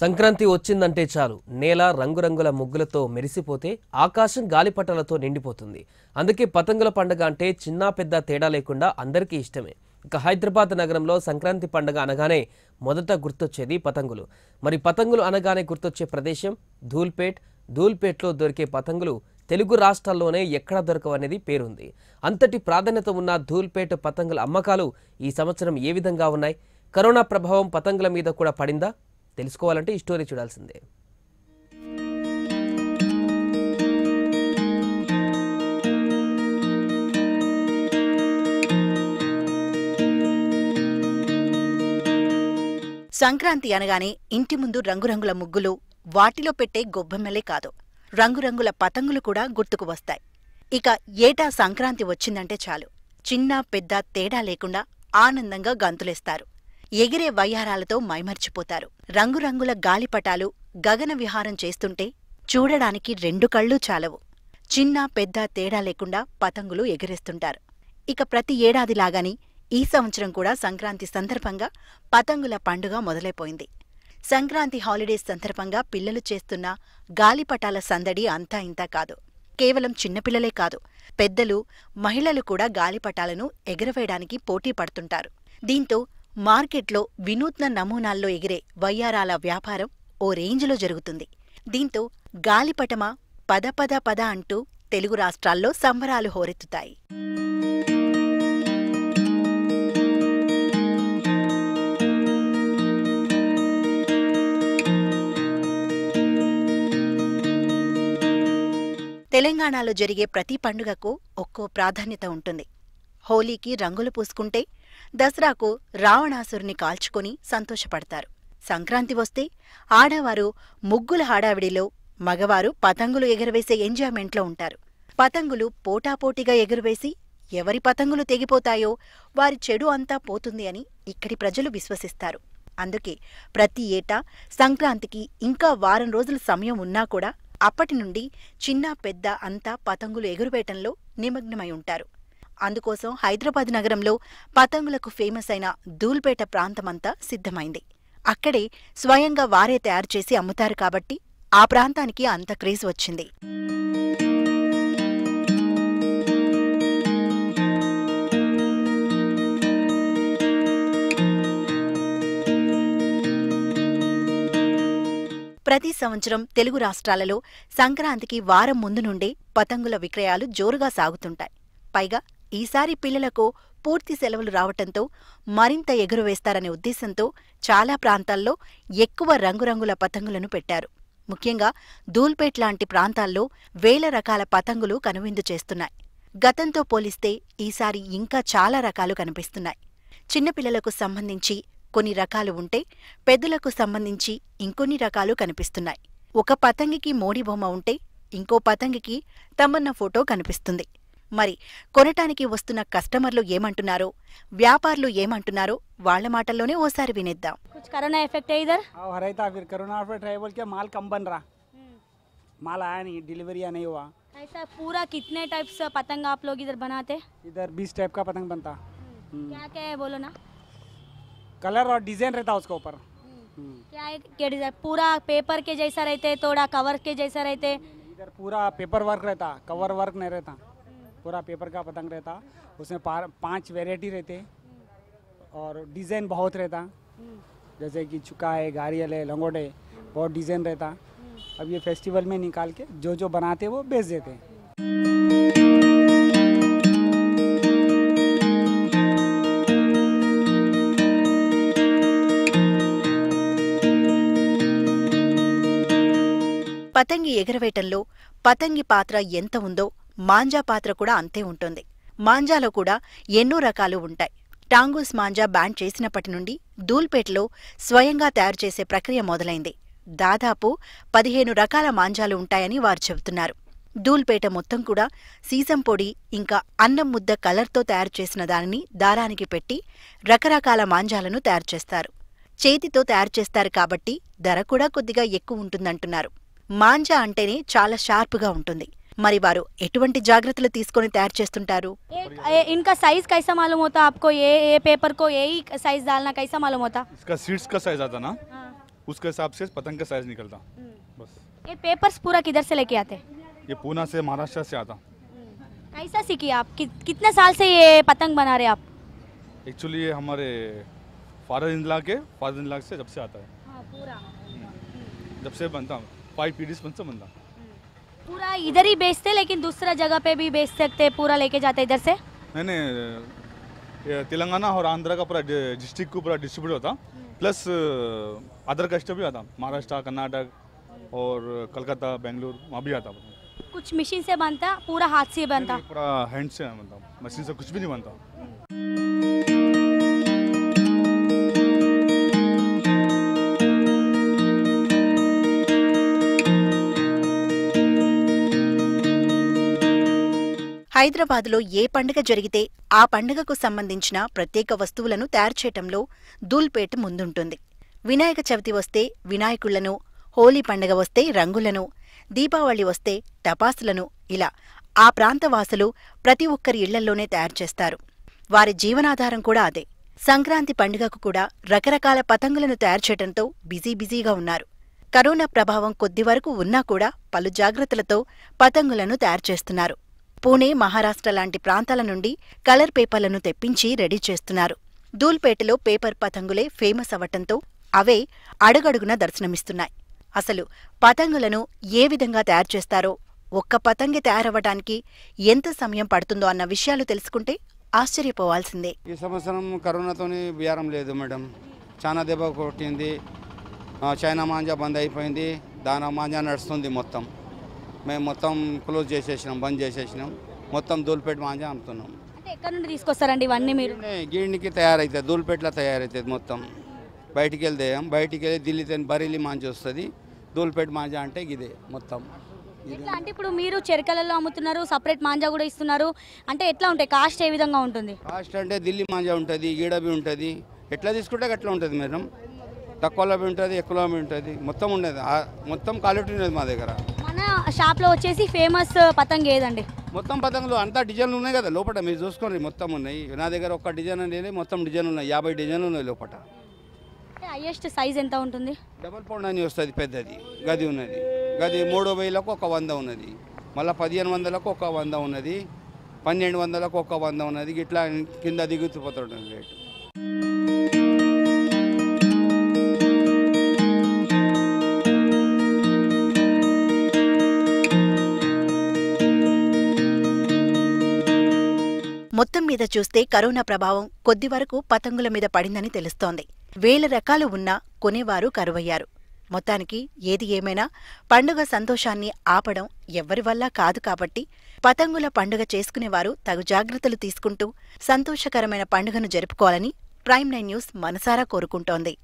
సంక్రాంతి వచ్చిందంటే చాలు నేల రంగురంగుల ముగ్గులతో మెరిసిపోతే ఆకాశం గాలిపటాలతో నిండిపోతుంది అందుకే పతంగుల పండుగ అంటే చిన్న పెద్ద తేడా లేకుండా అందరికీ ఇష్టమే ఇక హైదరాబాద్ నగరంలో సంక్రాంతి పండుగ అనగానే మొదట గుర్తొచ్చేది పతంగులు మరి పతంగులు అనగానే గుర్తొచ్చే ప్రదేశం ధూల్పేట్ ధూల్పేట్లో దొరికే పతంగులు తెలుగు రాష్ట్రాల్లోనే ఎక్కడ దొరకవనేది పేరుంది అంతటి ప్రాధాన్యత ఉన్న ధూల్పేట పతంగుల అమ్మకాలు ఈ సంవత్సరం ఏ విధంగా ఉన్నాయి కరోనా ప్రభావం పతంగుల మీద కూడా పడిందా తెలుసుకోవాలంటే ఈ స్టోరీ చూడాల్సిందే సంక్రాంతి అనగానే ఇంటి ముందు రంగురంగుల ముగ్గులు వాటిలో పెట్టే గొబ్బెమ్మలే కాదు రంగురంగుల పతంగులు కూడా గుర్తుకు వస్తాయి ఇక ఏటా సంక్రాంతి వచ్చిందంటే చాలు చిన్న పెద్ద తేడా లేకుండా ఆనందంగా గంతులేస్తారు ఎగిరే వయ్యారాలతో మైమర్చిపోతారు రంగురంగుల గాలిపటాలు గగన విహారం చేస్తుంటే చూడడానికి రెండు కళ్ళూ చాలవు చిన్న పెద్ద తేడా లేకుండా పతంగులు ఎగిరేస్తుంటారు ఇక ప్రతి ఏడాదిలాగాని ఈ సంవత్సరం కూడా సంక్రాంతి సందర్భంగా పతంగుల పండుగ మొదలైపోయింది సంక్రాంతి హాలిడేస్ సందర్భంగా పిల్లలు చేస్తున్న గాలిపటాల సందడి అంతా ఇంతా కాదు కేవలం చిన్నపిల్లలే కాదు పెద్దలు మహిళలు కూడా గాలిపటాలను ఎగరవేయడానికి పోటీ పడుతుంటారు దీంతో మార్కెట్లో వినూత్న నమూనాల్లో ఎగిరే వయ్యారాల వ్యాపారం ఓ రేంజ్లో జరుగుతుంది దీంతో గాలిపటమ పద పద పద అంటూ తెలుగు రాష్ట్రాల్లో సంబరాలు హోరెత్తుతాయి తెలంగాణలో జరిగే ప్రతి పండుగకు ఒక్కో ప్రాధాన్యత ఉంటుంది హోలీకి రంగులు పూసుకుంటే దసరాకు రావణాసురుని కాల్చుకుని సంతోషపడతారు సంక్రాంతి వస్తే ఆడవారు ముగ్గుల హాడావిడిలో మగవారు పతంగులు ఎగురవేసే ఎంజాయ్మెంట్లో ఉంటారు పతంగులు పోటాపోటీగా ఎగురువేసి ఎవరి పతంగులు తెగిపోతాయో వారి చెడు అంతా పోతుంది అని ఇక్కడి ప్రజలు విశ్వసిస్తారు అందుకే ప్రతి ఏటా సంక్రాంతికి ఇంకా వారం రోజుల సమయం ఉన్నా కూడా అప్పటి నుండి చిన్న పెద్ద అంతా పతంగులు ఎగురువేయటంలో నిమగ్నమై ఉంటారు అందుకోసం హైదరాబాద్ నగరంలో పతంగులకు ఫేమస్ అయిన ధూల్పేట ప్రాంతమంతా సిద్ధమైంది అక్కడే స్వయంగా వారే తయారు చేసి అమ్ముతారు కాబట్టి ఆ ప్రాంతానికి అంత క్రేజ్ వచ్చింది ప్రతి సంవత్సరం తెలుగు రాష్ట్రాలలో సంక్రాంతికి వారం ముందు నుండే పతంగుల విక్రయాలు జోరుగా సాగుతుంటాయి పైగా ఈసారి పిల్లలకు పూర్తి సెలవులు రావటంతో మరింత ఎగురవేస్తారనే ఉద్దేశంతో చాలా ప్రాంతాల్లో ఎక్కువ రంగురంగుల పతంగులను పెట్టారు ముఖ్యంగా ధూల్పేట్ లాంటి ప్రాంతాల్లో వేల రకాల పతంగులు కనువిందు చేస్తున్నాయి గతంతో పోలిస్తే ఈసారి ఇంకా చాలా రకాలు కనిపిస్తున్నాయి చిన్నపిల్లలకు సంబంధించి కొన్ని రకాలు ఉంటే పెద్దలకు సంబంధించి ఇంకొన్ని రకాలు కనిపిస్తున్నాయి ఒక పతంగికి మోడీ బొమ్మ ఉంటే ఇంకో పతంగికి తమన్న ఫోటో కనిపిస్తుంది మరి కొనటానికి వస్తున్న కస్టమర్లు ఏమంటున్నారో వ్యాపారులు ఏమంటున్నారో వాళ్ళ మాటల్లోనే ఓసారి వినేద్దాం కరోనా ఎఫెక్ట్ ఇదర్ हो रहा था फिर कोरोना पे ट्रैवल के माल कम बन रहा हम्म। माल आया नहीं डिलीवरी नहीं हुआ ऐसा पूरा कितने टाइप्स पतंग आप लोग इधर बनाते इधर बीस टाइप का पतंग बनता हम्म। हम्म। क्या क्या है बोलो ना कलर और डिजाइन रहता उसके ऊपर क्या है क्या डिजाइन पूरा पेपर के जैसा रहते थोड़ा कवर के जैसा रहते इधर पूरा पेपर वर्क रहता कवर वर्क नहीं रहता पूरा पेपर का पतंग रहता उसमें पाँच वेराइटी रहते और डिज़ाइन बहुत रहता जैसे कि चुका है गारियल है लंगोटे बहुत डिज़ाइन रहता अब ये फेस्टिवल में निकाल के जो जो बनाते वो बेच देते हैं पतंगी ఎగరవేయటంలో పతంగి पात्र एंतो మాంజా పాత్ర కూడా అంతే ఉంటుంది మాంజాలో కూడా ఎన్నో రకాలు ఉంటాయి టాంగూస్ మాంజా బ్యాన్ చేసినప్పటి నుండి దూల్పేటలో స్వయంగా తయారు చేసే ప్రక్రియ మొదలైంది దాదాపు పదిహేను రకాల మాంజాలు ఉంటాయని వారు చెబుతున్నారు దూల్పేట మొత్తం కూడా సీసం పొడి ఇంకా అన్నం ముద్ద కలర్తో తయారు చేసిన దానిని దారానికి పెట్టి రకరకాల మాంజాలను తయారు చేస్తారు చేతితో తయారు చేస్తారు కాబట్టి ధర కూడా కొద్దిగా ఎక్కువ ఉంటుందంటున్నారు మాంజా అంటేనే చాలా షార్ప్గా ఉంటుంది मरी वो ఎటువంటి जाग्रत तैयार తయారు इनका सैज कैसा मालूम होता आपको ये ये पेपर को यही साइज डालना कैसा मालूम होता इसका सीड्स का साइज आता ना उसके हिसाब से पतंग का साइज निकलता बस ये पेपर्स पूरा किधर से लेके आते ये पूना से महाराष्ट्र से आता कैसा सीखी आप कि, कितने साल से ये पतंग बना रहे आप एक्चुअली ये हमारे फादर इन के फादर इन से जब से आता है हाँ, पूरा जब से बनता फाइव पीढ़ी बनता पूरा इधर ही बेचते लेकिन दूसरा जगह पे भी बेच सकते पूरा लेके जाते इधर से नहीं नहीं तेलंगाना और आंध्र का पूरा डिस्ट्रिक्ट को पूरा डिस्ट्रीब्यूट होता प्लस अदर कस्टम भी आता महाराष्ट्र कर्नाटक और कलकत्ता बेंगलुरु वहाँ भी आता कुछ मशीन से बनता पूरा हाथ से बनता पूरा हैंड से बनता मशीन से कुछ भी नहीं बनता हम्म। హైదరాబాద్లో ఏ పండుగ జరిగితే ఆ పండుగకు సంబంధించిన ప్రత్యేక వస్తువులను తయారు చేయటంలో దూల్పేట్ ముందుంటుంది వినాయక చవితి వస్తే వినాయకుళ్లను హోలీ పండుగ వస్తే రంగులను దీపావళి వస్తే టపాసులను ఇలా ఆ ప్రాంతవాసులు ప్రతి ఒక్కరి ఇళ్లల్లోనే తయారు చేస్తారు వారి జీవనాధారం కూడా అదే సంక్రాంతి పండుగకు కూడా రకరకాల పతంగులను తయారు చేయడంతో బిజీ బిజీగా ఉన్నారు కరోనా ప్రభావం కొద్ది వరకు ఉన్నా కూడా పలు జాగ్రత్తలతో పతంగులను తయారు చేస్తున్నారు పూణే మహారాష్ట్ర లాంటి ప్రాంతాల నుండి కలర్ పేపర్లను తెప్పించి రెడీ చేస్తున్నారు దూల్పేటలో పేపర్ పతంగులే ఫేమస్ అవటంతో అవే అడుగడుగున దర్శనమిస్తున్నాయి అసలు పతంగులను ఏ విధంగా తయారు చేస్తారో ఒక్క పతంగి తయారవ్వడానికి ఎంత సమయం పడుతుందో అన్న విషయాలు తెలుసుకుంటే ఆశ్చర్యపోవాల్సిందే ఈ సంవత్సరం కరోనాతోని బియారం లేదు మేడం చాలా దెబ్బ కొట్టింది చైనా మాంజా బంద్ అయిపోయింది దాని మాంజా నడుస్తుంది మొత్తం మేము మొత్తం క్లోజ్ చేసేసినాం బంద్ చేసేసినాం మొత్తం దూల్పేట మాంజా అమ్ముతున్నాం అంటే ఎక్కడ నుండి తీసుకొస్తారండి ఇవన్నీ మీరు గిడ్నికి తయారవుతుంది దూల్పేటలో తయారవుతుంది మొత్తం బయటికి వెళ్తేయం బయటికి వెళ్ళి ఢిల్లీతో బరీలి మాంజా వస్తుంది దూల్పేట మాంజా అంటే ఇదే మొత్తం ఎట్లా అంటే ఇప్పుడు మీరు చెరకలలో అమ్ముతున్నారు సపరేట్ మాంజా కూడా ఇస్తున్నారు అంటే ఎట్లా ఉంటాయి కాస్ట్ ఏ విధంగా ఉంటుంది కాస్ట్ అంటే ఢిల్లీ మాంజా ఉంటుంది ఈడబి ఉంటుంది ఎట్లా తీసుకుంటే అట్లా ఉంటుంది మేడం తక్కువలో ఉంటుంది ఎక్కువలో ఉంటుంది మొత్తం ఉండేది మొత్తం క్వాలిటీ ఉండేది మా దగ్గర షాప్లో వచ్చేసి ఫేమస్ పతంగ ఏదండి మొత్తం పతంగులు అంతా డిజైన్లు ఉన్నాయి కదా లోపల మీరు చూసుకోండి మొత్తం ఉన్నాయి నా దగ్గర ఒక డిజైన్ అనేది మొత్తం డిజైన్ ఉన్నాయి యాభై డిజైన్లు ఉన్నాయి లోపల హైయెస్ట్ సైజ్ ఎంత ఉంటుంది డబల్ పౌండ్ అని వస్తుంది పెద్దది గది ఉన్నది గది మూడు వేలకు ఒక వంద ఉన్నది మళ్ళీ పదిహేను వందలకు ఒక వంద ఉన్నది పన్నెండు వందలకు ఒక వంద ఉన్నది ఇట్లా కింద దిగుతుపోతుంది రేటు మొత్తం మీద చూస్తే కరోనా ప్రభావం కొద్ది వరకు పతంగుల మీద పడిందని తెలుస్తోంది వేల రకాలు ఉన్నా కొనేవారు కరువయ్యారు మొత్తానికి ఏది ఏమైనా పండుగ సంతోషాన్ని ఆపడం ఎవ్వరి వల్ల కాదు కాబట్టి పతంగుల పండుగ చేసుకునేవారు తగు జాగ్రత్తలు తీసుకుంటూ సంతోషకరమైన పండుగను జరుపుకోవాలని ప్రైమ్ నైన్ న్యూస్ మనసారా కోరుకుంటోంది